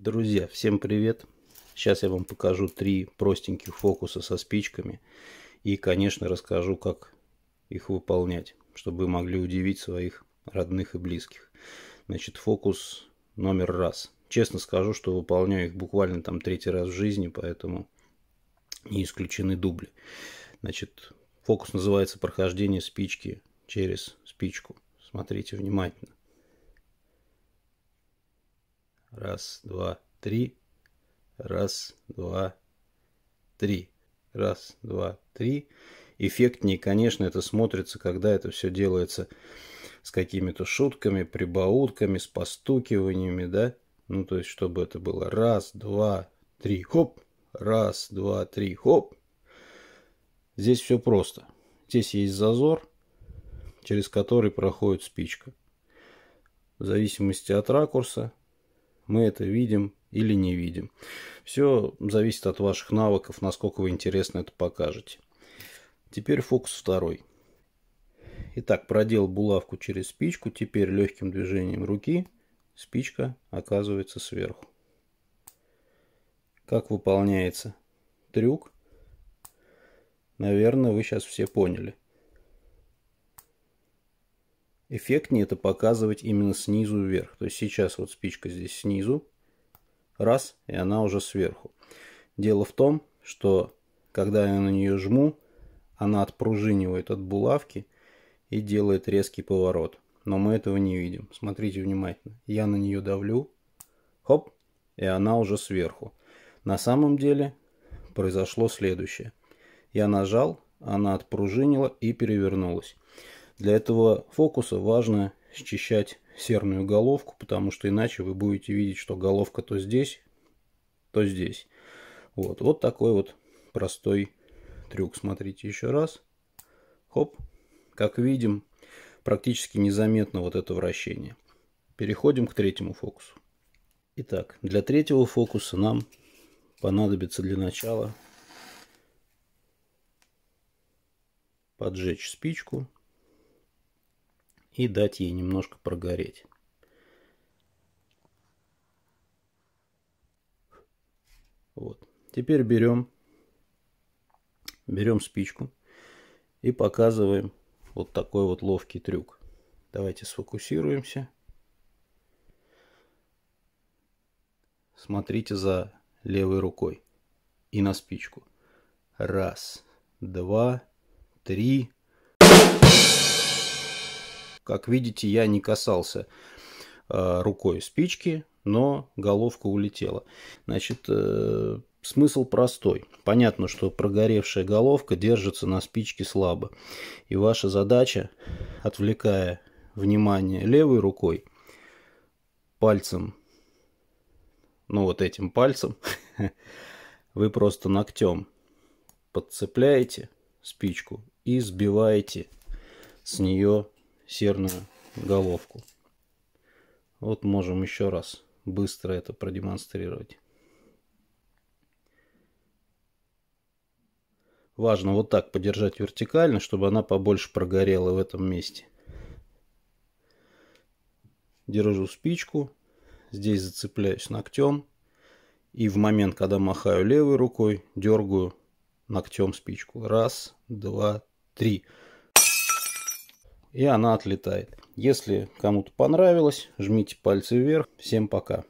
Друзья, всем привет! Сейчас я вам покажу три простеньких фокуса со спичками и, конечно, расскажу, как их выполнять, чтобы вы могли удивить своих родных и близких. Значит, фокус номер раз. Честно скажу, что выполняю их буквально там третий раз в жизни, поэтому не исключены дубли. Значит, фокус называется прохождение спички через спичку. Смотрите внимательно. Раз, два, три. Раз, два, три. Раз, два, три. Эффектнее, конечно, это смотрится, когда это все делается с какими-то шутками, прибаутками, с постукиваниями, да? Ну, то есть, чтобы это было раз, два, три, хоп, раз, два, три, хоп. Здесь все просто. Здесь есть зазор, через который проходит спичка. В зависимости от ракурса мы это видим или не видим. Все зависит от ваших навыков, насколько вы интересно это покажете. Теперь фокус второй. Итак, проделал булавку через спичку, теперь легким движением руки спичка оказывается сверху. Как выполняется трюк, наверное, вы сейчас все поняли – эффектнее это показывать именно снизу вверх. То есть сейчас вот спичка здесь снизу, раз, и она уже сверху. Дело в том, что когда я на нее жму, она отпружинивает от булавки и делает резкий поворот. Но мы этого не видим. Смотрите внимательно. Я на нее давлю, хоп, и она уже сверху. На самом деле произошло следующее. Я нажал, она отпружинила и перевернулась. Для этого фокуса важно счищать серную головку, потому что иначе вы будете видеть, что головка то здесь, то здесь. Вот, вот такой вот простой трюк. Смотрите еще раз. Хоп. Как видим, практически незаметно вот это вращение. Переходим к третьему фокусу. Итак, для третьего фокуса нам понадобится для начала поджечь спичку и дать ей немножко прогореть. Вот. Теперь берем, берем спичку и показываем вот такой вот ловкий трюк. Давайте сфокусируемся. Смотрите за левой рукой и на спичку. Раз, два, три, как видите, я не касался а, рукой спички, но головка улетела. Значит, э, Смысл простой. Понятно, что прогоревшая головка держится на спичке слабо. И ваша задача, отвлекая внимание левой рукой, пальцем, ну вот этим пальцем, вы просто ногтем подцепляете спичку и сбиваете с нее серную головку. Вот можем еще раз быстро это продемонстрировать. Важно вот так подержать вертикально, чтобы она побольше прогорела в этом месте. Держу спичку, здесь зацепляюсь ногтем и в момент, когда махаю левой рукой, дергаю ногтем спичку. Раз, два, три. Три и она отлетает. Если кому-то понравилось, жмите пальцы вверх. Всем пока.